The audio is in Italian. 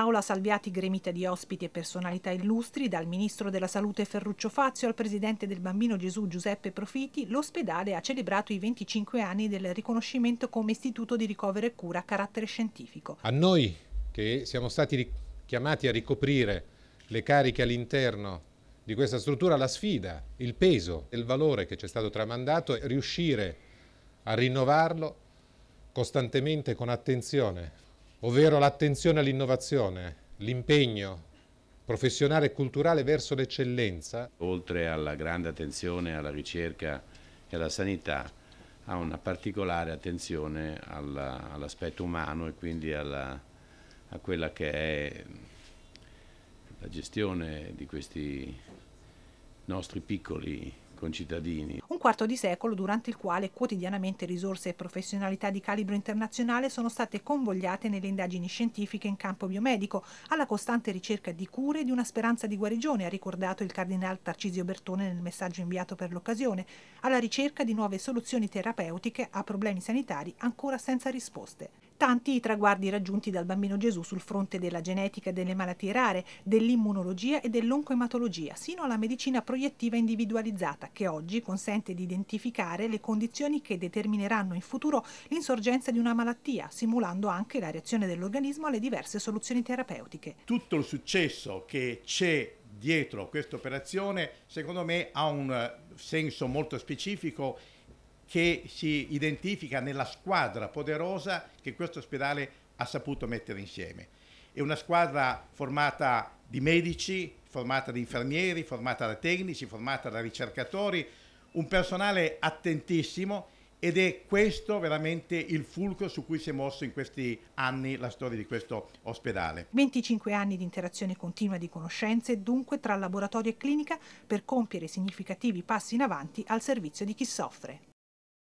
un'aula Salviati gremita di ospiti e personalità illustri, dal ministro della salute Ferruccio Fazio al presidente del Bambino Gesù Giuseppe Profiti, l'ospedale ha celebrato i 25 anni del riconoscimento come istituto di ricovero e cura a carattere scientifico. A noi che siamo stati chiamati a ricoprire le cariche all'interno di questa struttura, la sfida, il peso e il valore che ci è stato tramandato è riuscire a rinnovarlo costantemente con attenzione ovvero l'attenzione all'innovazione, l'impegno professionale e culturale verso l'eccellenza. Oltre alla grande attenzione alla ricerca e alla sanità, ha una particolare attenzione all'aspetto umano e quindi alla, a quella che è la gestione di questi nostri piccoli concittadini. Un quarto di secolo durante il quale quotidianamente risorse e professionalità di calibro internazionale sono state convogliate nelle indagini scientifiche in campo biomedico, alla costante ricerca di cure e di una speranza di guarigione, ha ricordato il cardinal Tarcisio Bertone nel messaggio inviato per l'occasione, alla ricerca di nuove soluzioni terapeutiche a problemi sanitari ancora senza risposte tanti i traguardi raggiunti dal bambino Gesù sul fronte della genetica delle malattie rare, dell'immunologia e dell'oncoematologia, sino alla medicina proiettiva individualizzata, che oggi consente di identificare le condizioni che determineranno in futuro l'insorgenza di una malattia, simulando anche la reazione dell'organismo alle diverse soluzioni terapeutiche. Tutto il successo che c'è dietro questa operazione, secondo me, ha un senso molto specifico che si identifica nella squadra poderosa che questo ospedale ha saputo mettere insieme. È una squadra formata di medici, formata di infermieri, formata da tecnici, formata da ricercatori, un personale attentissimo ed è questo veramente il fulcro su cui si è mosso in questi anni la storia di questo ospedale. 25 anni di interazione continua di conoscenze, dunque tra laboratorio e clinica per compiere significativi passi in avanti al servizio di chi soffre.